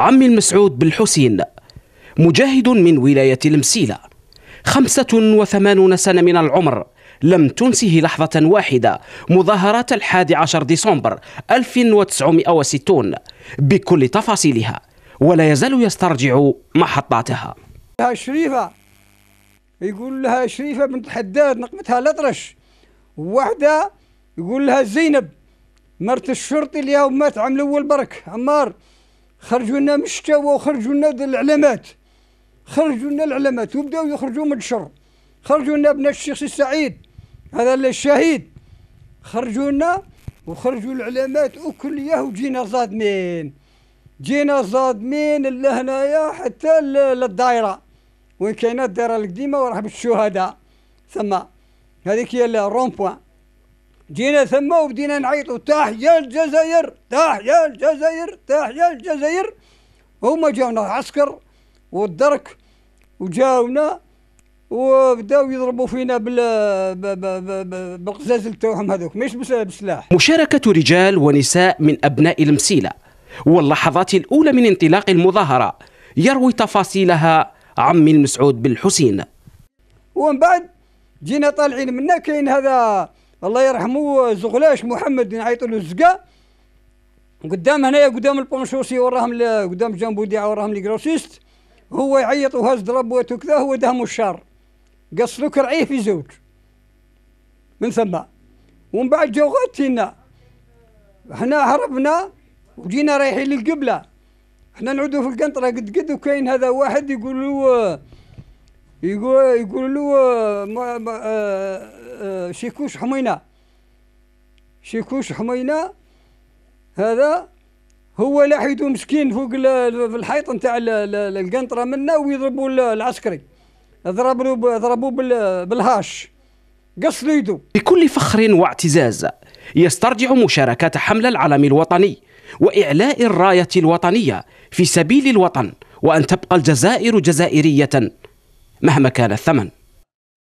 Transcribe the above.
عمي المسعود بالحسين مجاهد من ولاية المسيلة خمسة وثمانون سنة من العمر لم تنسه لحظة واحدة مظاهرات الحادي عشر ديسمبر 1960 بكل تفاصيلها ولا يزال يسترجع محطاتها شريفة يقول لها شريفة بنت حداد نقمتها الأطرش وواحدة يقول لها زينب مرت الشرطي اللي مات مات عملوا برك عمار خرجوا لنا من الشتاوى وخرجوا لنا العلامات خرجوا لنا العلامات وبداو يخرجوا من الشر خرجوا لنا بنات الشيخ السعيد هذا الشهيد خرجوا لنا وخرجوا العلامات وكليه وجينا صادمين جينا صادمين لهنايا حتى للدائره وين كاينه الدائره القديمه وراح الشهداء ثم هذيك هي الرون بوان جينا ثم وبدينا نعيطوا تحيا الجزائر تحيا الجزائر تحيا الجزائر هما جاونا عسكر والدرك وجاونا وبداو يضربوا فينا بال بالقزاز تاعهم هذوك مش بسلاح مشاركة رجال ونساء من أبناء المسيلة واللحظات الأولى من انطلاق المظاهرة يروي تفاصيلها عمي المسعود بالحسين ومن بعد جينا طالعين منا كاين هذا الله يرحمه زغلاش محمد نعيط له الزقا قدام هنايا قدام البونشوسي وراهم قدام جامبوديع وراهم الكروسيست هو يعيط وهز ضربوات وكذا هو دهمو الشر قص له كرعيه في زوج من ثم ومن بعد جاو غاتينا هنا هربنا وجينا رايحين للقبلة احنا نعودوا في القنطرة قد قد وكاين هذا واحد يقول له يقول, يقول له شيكوش حمينا شيكوش حمينا هذا هو لاحيته مسكين فوق في الحيط نتاع القنطرة منا ويضربوا العسكري ضربوا ضربوا بالهاش قص ليدو بكل فخر واعتزاز يسترجع مشاركة حمل العلم الوطني وإعلاء الراية الوطنية في سبيل الوطن وأن تبقى الجزائر جزائرية مهما كان الثمن